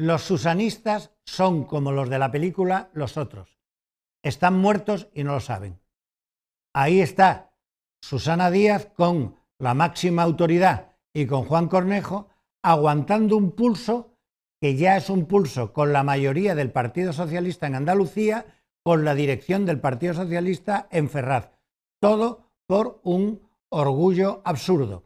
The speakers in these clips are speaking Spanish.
Los susanistas son como los de la película Los Otros. Están muertos y no lo saben. Ahí está Susana Díaz con la máxima autoridad y con Juan Cornejo aguantando un pulso que ya es un pulso con la mayoría del Partido Socialista en Andalucía, con la dirección del Partido Socialista en Ferraz. Todo por un orgullo absurdo.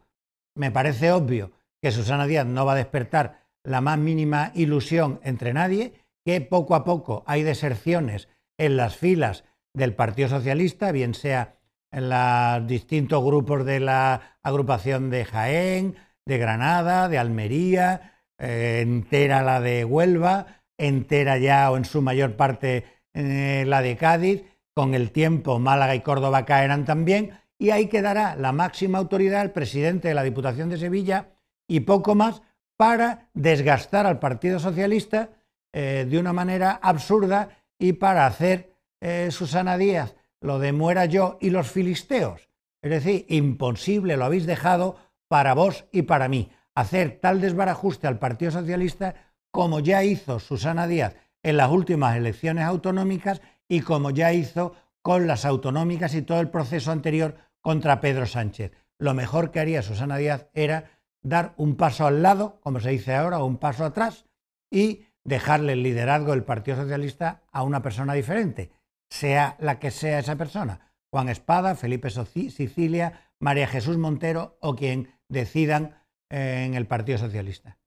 Me parece obvio que Susana Díaz no va a despertar la más mínima ilusión entre nadie, que poco a poco hay deserciones en las filas del Partido Socialista, bien sea en los distintos grupos de la agrupación de Jaén, de Granada, de Almería, eh, entera la de Huelva, entera ya o en su mayor parte eh, la de Cádiz, con el tiempo Málaga y Córdoba caerán también, y ahí quedará la máxima autoridad, el presidente de la Diputación de Sevilla, y poco más, para desgastar al Partido Socialista eh, de una manera absurda y para hacer eh, Susana Díaz lo de muera yo y los filisteos. Es decir, imposible lo habéis dejado para vos y para mí. Hacer tal desbarajuste al Partido Socialista como ya hizo Susana Díaz en las últimas elecciones autonómicas y como ya hizo con las autonómicas y todo el proceso anterior contra Pedro Sánchez. Lo mejor que haría Susana Díaz era dar un paso al lado, como se dice ahora, o un paso atrás, y dejarle el liderazgo del Partido Socialista a una persona diferente, sea la que sea esa persona, Juan Espada, Felipe Sicilia, María Jesús Montero o quien decidan eh, en el Partido Socialista.